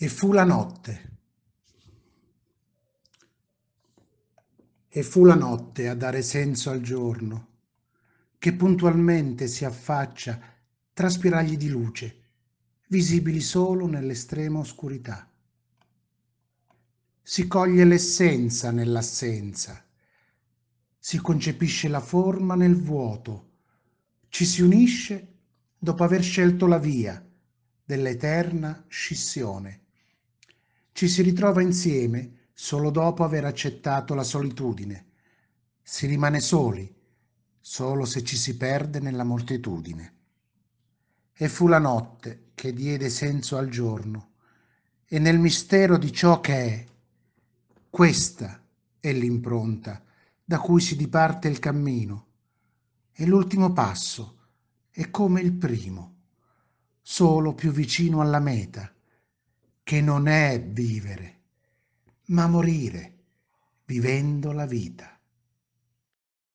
E fu la notte. E fu la notte a dare senso al giorno, che puntualmente si affaccia tra spiragli di luce, visibili solo nell'estrema oscurità. Si coglie l'essenza nell'assenza, si concepisce la forma nel vuoto, ci si unisce dopo aver scelto la via dell'eterna scissione ci si ritrova insieme solo dopo aver accettato la solitudine. Si rimane soli, solo se ci si perde nella moltitudine. E fu la notte che diede senso al giorno, e nel mistero di ciò che è, questa è l'impronta da cui si diparte il cammino, e l'ultimo passo è come il primo, solo più vicino alla meta che non è vivere, ma morire, vivendo la vita.